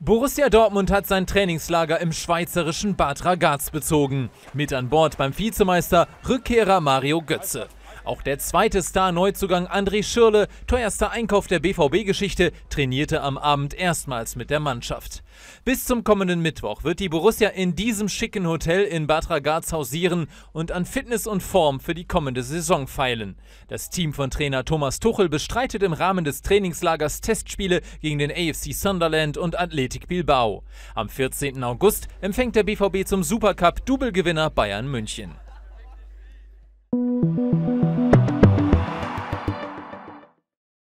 Borussia Dortmund hat sein Trainingslager im schweizerischen Bad Ragaz bezogen. Mit an Bord beim Vizemeister Rückkehrer Mario Götze. Auch der zweite Star-Neuzugang André Schürle, teuerster Einkauf der BVB-Geschichte, trainierte am Abend erstmals mit der Mannschaft. Bis zum kommenden Mittwoch wird die Borussia in diesem schicken Hotel in Bad Ragaz hausieren und an Fitness und Form für die kommende Saison feilen. Das Team von Trainer Thomas Tuchel bestreitet im Rahmen des Trainingslagers Testspiele gegen den AFC Sunderland und Athletic Bilbao. Am 14. August empfängt der BVB zum Supercup Doublegewinner Bayern München.